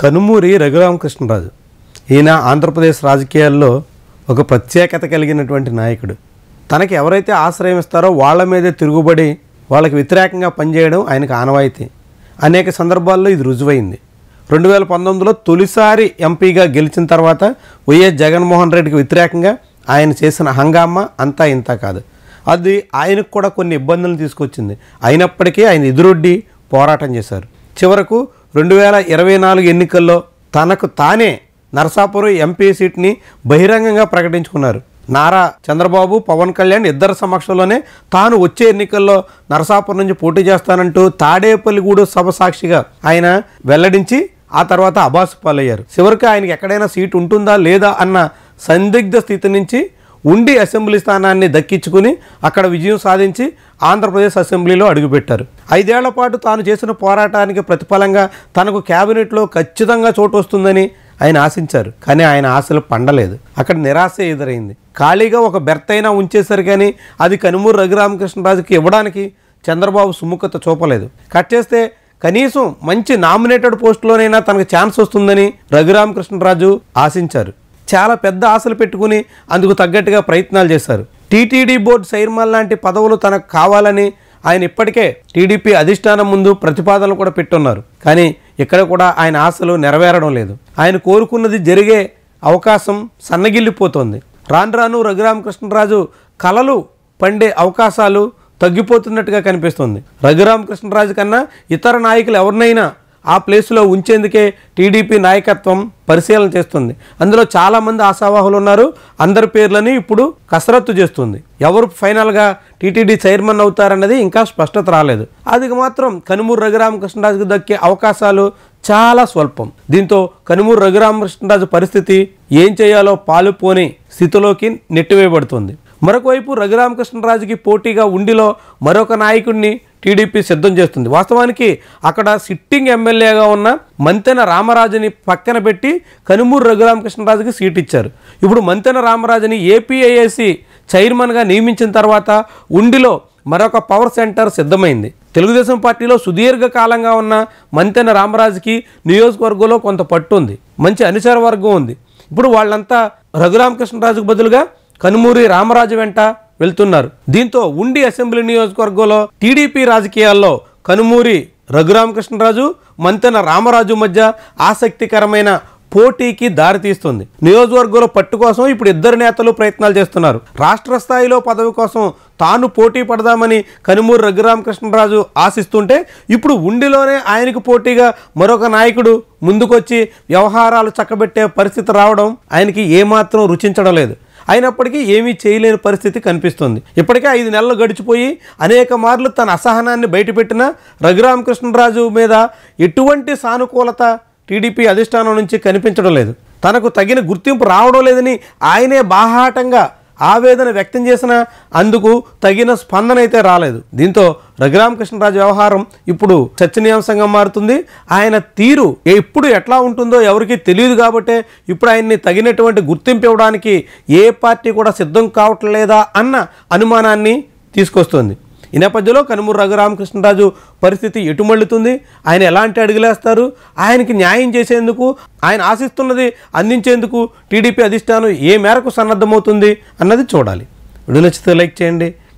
కనుమూరి రఘురామకృష్ణరాజు ఈయన ఆంధ్రప్రదేశ్ రాజకీయాల్లో ఒక ప్రత్యేకత కలిగినటువంటి నాయకుడు తనకి ఎవరైతే ఆశ్రయం ఇస్తారో వాళ్ళ మీదే తిరుగుబడి వాళ్ళకి వ్యతిరేకంగా పనిచేయడం ఆయనకు ఆనవాయితీ అనేక సందర్భాల్లో ఇది రుజువైంది రెండు వేల పంతొమ్మిదిలో తొలిసారి ఎంపీగా గెలిచిన తర్వాత వైఎస్ జగన్మోహన్ రెడ్డికి వ్యతిరేకంగా ఆయన చేసిన హంగామా అంతా ఇంత కాదు అది ఆయనకు కూడా కొన్ని ఇబ్బందులు తీసుకొచ్చింది అయినప్పటికీ ఆయన ఎదురొడ్డి పోరాటం చేశారు చివరకు రెండు వేల ఇరవై నాలుగు ఎన్నికల్లో తనకు తానే నరసాపురం ఎంపీ సీట్ని బహిరంగంగా ప్రకటించుకున్నారు నారా చంద్రబాబు పవన్ కళ్యాణ్ ఇద్దరు సమక్షంలోనే తాను వచ్చే ఎన్నికల్లో నరసాపురం నుంచి పోటీ చేస్తానంటూ తాడేపల్లిగూడు సభ సాక్షిగా ఆయన వెల్లడించి ఆ తర్వాత అబాసు పాలయ్యారు చివరికి ఆయనకి ఎక్కడైనా సీట్ ఉంటుందా లేదా అన్న సందిగ్ధ స్థితి నుంచి ఉండి అసెంబ్లీ స్థానాన్ని దక్కించుకుని అక్కడ విజయం సాధించి ఆంధ్రప్రదేశ్ అసెంబ్లీలో అడుగుపెట్టారు ఐదేళ్ల పాటు తాను చేసిన పోరాటానికి ప్రతిఫలంగా తనకు కేబినెట్లో ఖచ్చితంగా చోటు వస్తుందని ఆయన ఆశించారు కానీ ఆయన ఆశలు పండలేదు అక్కడ నిరాశ ఎదురైంది ఖాళీగా ఒక బెర్త్ అయినా ఉంచేశారు కానీ అది కనుమూరు రఘురామకృష్ణరాజుకి ఇవ్వడానికి చంద్రబాబు సుముఖత చూపలేదు కట్ చేస్తే కనీసం మంచి నామినేటెడ్ పోస్టులోనైనా తనకు ఛాన్స్ వస్తుందని రఘురామకృష్ణరాజు ఆశించారు చాలా పెద్ద ఆశలు పెట్టుకుని అందుకు తగ్గట్టుగా ప్రయత్నాలు చేశారు టీటీడీ బోర్డు చైర్మన్ లాంటి పదవులు తనకు కావాలని ఆయన ఇప్పటికే టీడీపీ అధిష్టానం ముందు ప్రతిపాదనలు కూడా పెట్టున్నారు కానీ ఇక్కడ కూడా ఆయన ఆశలు నెరవేరడం లేదు ఆయన కోరుకున్నది జరిగే అవకాశం సన్నగిల్లిపోతోంది రాను రాను రఘురామకృష్ణరాజు కళలు పండే అవకాశాలు తగ్గిపోతున్నట్టుగా కనిపిస్తుంది రఘురామకృష్ణరాజు కన్నా ఇతర నాయకులు ఎవరినైనా ఆ ప్లేస్లో ఉంచేందుకే టీడీపీ నాయకత్వం పరిశీలన చేస్తుంది అందులో చాలామంది ఆశావాహులు ఉన్నారు అందరి పేర్లని ఇప్పుడు కసరత్తు చేస్తుంది ఎవరు ఫైనల్గా టీటీడీ చైర్మన్ అవుతారన్నది ఇంకా స్పష్టత రాలేదు అది మాత్రం కనుమూరు రఘురామకృష్ణరాజుకు దక్కే అవకాశాలు చాలా స్వల్పం దీంతో కనుమూరు రఘురామకృష్ణరాజు పరిస్థితి ఏం చేయాలో పాలుపోని స్థితిలోకి నెట్టివేయబడుతుంది మరొకవైపు రఘురామకృష్ణరాజుకి పోటీగా ఉండిలో మరొక నాయకుడిని టీడీపీ సిద్ధం చేస్తుంది వాస్తవానికి అక్కడ సిట్టింగ్ ఎమ్మెల్యేగా ఉన్న మంతెన రామరాజుని పక్కన పెట్టి కనుమూరు రఘురామకృష్ణరాజుకి సీట్ ఇచ్చారు ఇప్పుడు మంతెన రామరాజుని ఏపీఐఏసి చైర్మన్గా నియమించిన తర్వాత ఉండిలో మరొక పవర్ సెంటర్ సిద్ధమైంది తెలుగుదేశం పార్టీలో సుదీర్ఘకాలంగా ఉన్న మంతెన రామరాజుకి నియోజకవర్గంలో కొంత పట్టు ఉంది మంచి అనుచర వర్గం ఉంది ఇప్పుడు వాళ్ళంతా రఘురామకృష్ణరాజుకు బదులుగా కనుమూరి రామరాజు వెంట వెళ్తున్నారు దీంతో ఉండి అసెంబ్లీ నియోజకవర్గంలో టీడీపీ రాజకీయాల్లో కనుమూరి రఘురామకృష్ణరాజు మంతెన రామరాజు మధ్య ఆసక్తికరమైన పోటీకి దారితీస్తుంది నియోజకవర్గంలో పట్టు కోసం ఇప్పుడు ఇద్దరు నేతలు ప్రయత్నాలు చేస్తున్నారు రాష్ట్ర స్థాయిలో పదవి కోసం తాను పోటీ పడదామని కనుమూరు రఘురామకృష్ణరాజు ఆశిస్తుంటే ఇప్పుడు ఉండిలోనే ఆయనకు పోటీగా మరొక నాయకుడు ముందుకొచ్చి వ్యవహారాలు చక్కబెట్టే పరిస్థితి రావడం ఆయనకి ఏమాత్రం రుచించడం లేదు అయినప్పటికీ ఏమీ చేయలేని పరిస్థితి కనిపిస్తుంది ఇప్పటికే ఐదు నెలలు గడిచిపోయి అనేక మార్లు తన అసహనాన్ని బయటపెట్టిన రఘురామకృష్ణరాజు మీద ఎటువంటి సానుకూలత టీడీపీ అధిష్టానం నుంచి కనిపించడం లేదు తనకు తగిన గుర్తింపు రావడం లేదని ఆయనే బాహాటంగా ఆవేదన వ్యక్తం చేసిన అందుకు తగిన స్పందన అయితే రాలేదు దీంతో రఘురామకృష్ణరాజు వ్యవహారం ఇప్పుడు చర్చనీయాంశంగా మారుతుంది ఆయన తీరు ఎప్పుడు ఎట్లా ఉంటుందో ఎవరికీ తెలియదు కాబట్టే ఇప్పుడు ఆయన్ని తగినటువంటి గుర్తింపు ఇవ్వడానికి ఏ పార్టీ కూడా సిద్ధం కావట్లేదా అన్న అనుమానాన్ని తీసుకొస్తుంది ఈ నేపథ్యంలో కనుమూరు రఘురామకృష్ణరాజు పరిస్థితి ఎటుమళ్ళుతుంది ఆయన ఎలాంటి అడుగులేస్తారు ఆయనకి న్యాయం చేసేందుకు ఆయన ఆశిస్తున్నది అందించేందుకు టీడీపీ అధిష్టానం ఏ మేరకు సన్నద్ధమవుతుంది అన్నది చూడాలి వీడియో నచ్చితే లైక్ చేయండి